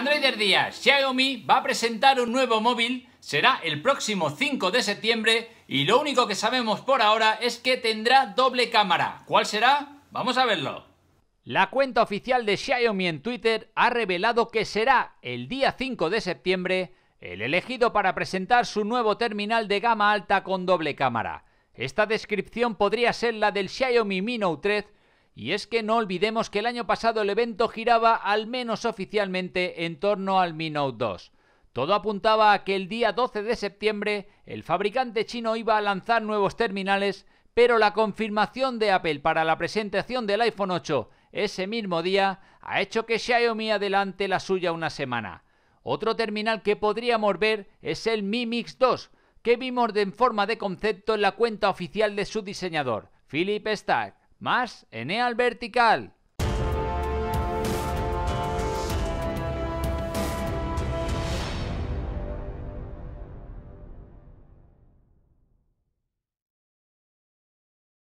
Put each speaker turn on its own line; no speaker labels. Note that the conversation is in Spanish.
Androider Díaz, Xiaomi va a presentar un nuevo móvil, será el próximo 5 de septiembre y lo único que sabemos por ahora es que tendrá doble cámara. ¿Cuál será? Vamos a verlo. La cuenta oficial de Xiaomi en Twitter ha revelado que será el día 5 de septiembre el elegido para presentar su nuevo terminal de gama alta con doble cámara. Esta descripción podría ser la del Xiaomi Mi Note 3 y es que no olvidemos que el año pasado el evento giraba al menos oficialmente en torno al Mi Note 2. Todo apuntaba a que el día 12 de septiembre el fabricante chino iba a lanzar nuevos terminales, pero la confirmación de Apple para la presentación del iPhone 8 ese mismo día ha hecho que Xiaomi adelante la suya una semana. Otro terminal que podríamos ver es el Mi Mix 2, que vimos en forma de concepto en la cuenta oficial de su diseñador, Philip Stack más e al Vertical.